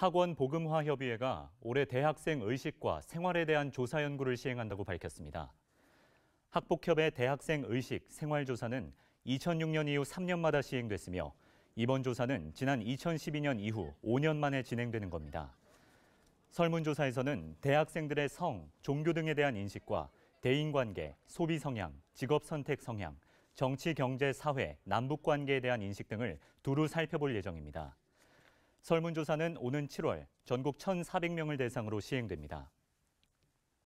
학원 보금화 협의회가 올해 대학생 의식과 생활에 대한 조사 연구를 시행한다고 밝혔습니다. 학폭협의 대학생 의식 생활 조사는 2006년 이후 3년마다 시행됐으며 이번 조사는 지난 2012년 이후 5년 만에 진행되는 겁니다. 설문조사에서는 대학생들의 성, 종교 등에 대한 인식과 대인관계, 소비 성향, 직업 선택 성향, 정치, 경제, 사회, 남북 관계에 대한 인식 등을 두루 살펴볼 예정입니다. 설문조사는 오는 7월 전국 1,400명을 대상으로 시행됩니다.